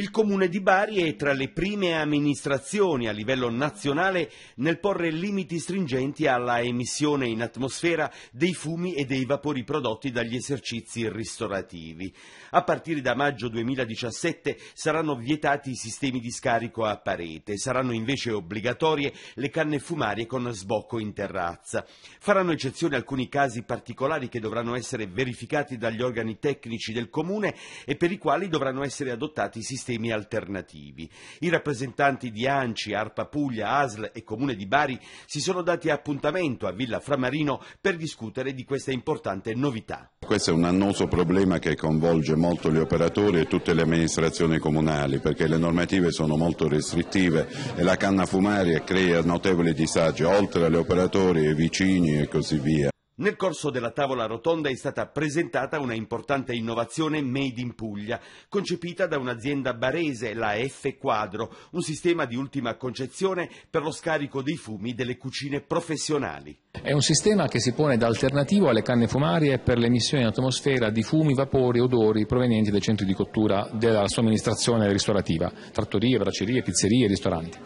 Il Comune di Bari è tra le prime amministrazioni a livello nazionale nel porre limiti stringenti alla emissione in atmosfera dei fumi e dei vapori prodotti dagli esercizi ristorativi. A partire da maggio 2017 saranno vietati i sistemi di scarico a parete, saranno invece obbligatorie le canne fumarie con sbocco in terrazza. Faranno eccezione alcuni casi particolari che dovranno essere verificati dagli organi tecnici del Comune e per i quali dovranno essere adottati sistemi sistemi alternativi. I rappresentanti di ANCI, ARPA Puglia, ASL e Comune di Bari si sono dati appuntamento a Villa Framarino per discutere di questa importante novità. Questo è un annoso problema che coinvolge molto gli operatori e tutte le amministrazioni comunali perché le normative sono molto restrittive e la canna fumaria crea notevoli disagi oltre agli operatori ai vicini e così via. Nel corso della tavola rotonda è stata presentata una importante innovazione made in Puglia, concepita da un'azienda barese, la F Quadro, un sistema di ultima concezione per lo scarico dei fumi delle cucine professionali. È un sistema che si pone da alternativo alle canne fumarie per l'emissione in atmosfera di fumi, vapori e odori provenienti dai centri di cottura della somministrazione ristorativa, trattorie, braccerie, pizzerie, e ristoranti.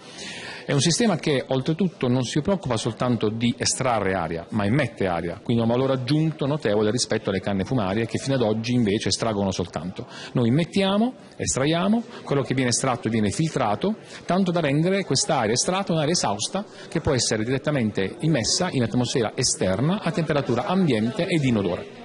È un sistema che oltretutto non si preoccupa soltanto di estrarre aria, ma emette aria, quindi ha un valore aggiunto notevole rispetto alle canne fumarie che fino ad oggi invece estraggono soltanto. Noi immettiamo, estraiamo, quello che viene estratto viene filtrato, tanto da rendere quest'aria estratta un'aria esausta che può essere direttamente immessa in atmosfera esterna a temperatura ambiente ed inodore.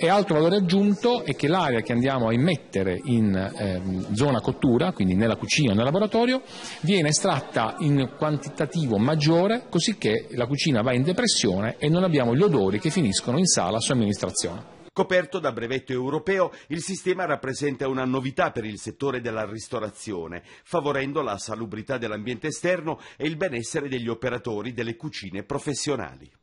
E altro valore aggiunto è che l'aria che andiamo a immettere in ehm, zona cottura, quindi nella cucina o nel laboratorio, viene estratta in quantitativo maggiore così che la cucina va in depressione e non abbiamo gli odori che finiscono in sala a somministrazione. Coperto da brevetto europeo, il sistema rappresenta una novità per il settore della ristorazione, favorendo la salubrità dell'ambiente esterno e il benessere degli operatori delle cucine professionali.